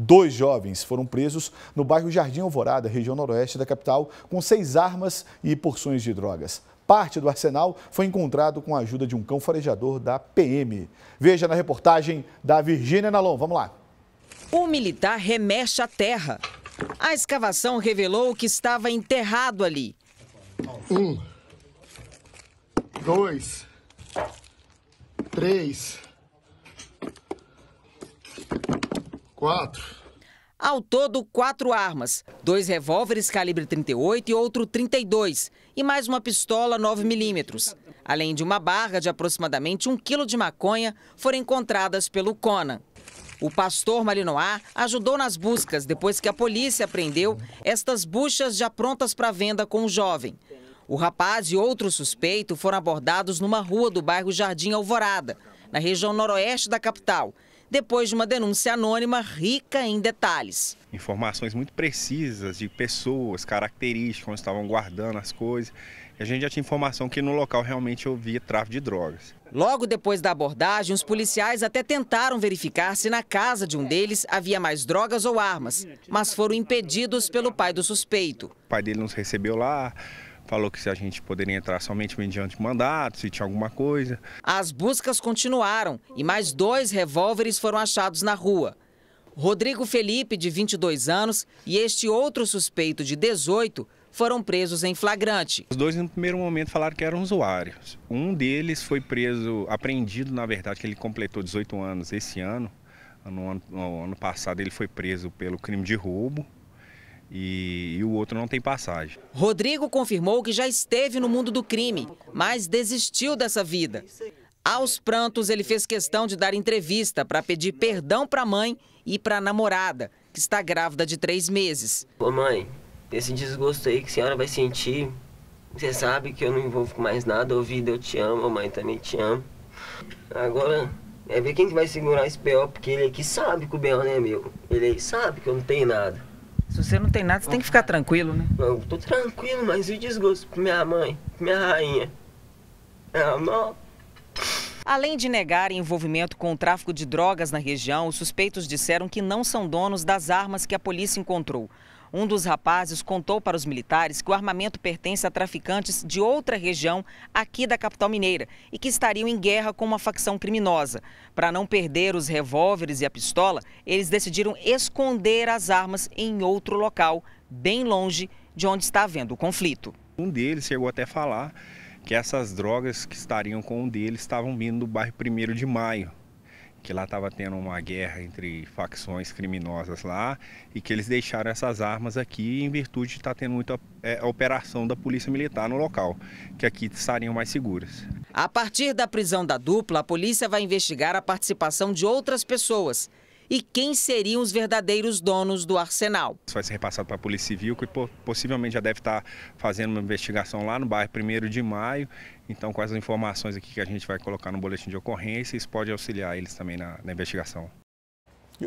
Dois jovens foram presos no bairro Jardim Alvorada, região noroeste da capital, com seis armas e porções de drogas. Parte do arsenal foi encontrado com a ajuda de um cão farejador da PM. Veja na reportagem da Virgínia Nalon. Vamos lá. O militar remexe a terra. A escavação revelou o que estava enterrado ali. Um, dois, três, Quatro. Ao todo, quatro armas: dois revólveres calibre 38 e outro 32, e mais uma pistola 9mm. Além de uma barra de aproximadamente um quilo de maconha, foram encontradas pelo Conan. O pastor Malinoar ajudou nas buscas depois que a polícia apreendeu estas buchas já prontas para venda com o jovem. O rapaz e outro suspeito foram abordados numa rua do bairro Jardim Alvorada, na região noroeste da capital, depois de uma denúncia anônima rica em detalhes. Informações muito precisas de pessoas, características, onde estavam guardando as coisas. E a gente já tinha informação que no local realmente havia tráfico de drogas. Logo depois da abordagem, os policiais até tentaram verificar se na casa de um deles havia mais drogas ou armas, mas foram impedidos pelo pai do suspeito. O pai dele nos recebeu lá, falou que se a gente poderia entrar somente mediante mandato, se tinha alguma coisa. As buscas continuaram e mais dois revólveres foram achados na rua. Rodrigo Felipe, de 22 anos, e este outro suspeito, de 18, foram presos em flagrante. Os dois, no primeiro momento, falaram que eram usuários. Um deles foi preso, apreendido, na verdade, que ele completou 18 anos esse ano. No ano, no ano passado, ele foi preso pelo crime de roubo e, e, o outro não tem passagem. Rodrigo confirmou que já esteve no mundo do crime, mas desistiu dessa vida. Aos prantos, ele fez questão de dar entrevista para pedir perdão para a mãe e para a namorada, que está grávida de três meses. Ô mãe, esse desgosto aí que a senhora vai sentir, você sabe que eu não envolvo com mais nada, ouvido, eu te amo, mãe também te amo. Agora, é ver quem vai segurar esse B.O., porque ele aqui sabe que o B.O. não é meu. Ele aí sabe que eu não tenho nada. Se você não tem nada, você tem que ficar tranquilo, né? Não, tô tranquilo, mas e desgosto pra minha mãe, pra minha rainha? Ela é não. Além de negar envolvimento com o tráfico de drogas na região, os suspeitos disseram que não são donos das armas que a polícia encontrou. Um dos rapazes contou para os militares que o armamento pertence a traficantes de outra região aqui da capital mineira e que estariam em guerra com uma facção criminosa. Para não perder os revólveres e a pistola, eles decidiram esconder as armas em outro local, bem longe de onde está havendo o conflito. Um deles chegou até a falar que essas drogas que estariam com um deles estavam vindo do bairro 1 de Maio, que lá estava tendo uma guerra entre facções criminosas lá e que eles deixaram essas armas aqui em virtude de estar tá tendo muita é, operação da polícia militar no local, que aqui estariam mais seguras. A partir da prisão da dupla, a polícia vai investigar a participação de outras pessoas e quem seriam os verdadeiros donos do arsenal. Isso vai ser repassado para a Polícia Civil, que possivelmente já deve estar tá fazendo uma investigação lá no bairro 1 de Maio. Então, com as informações aqui que a gente vai colocar no boletim de ocorrência, isso pode auxiliar eles também na, na investigação.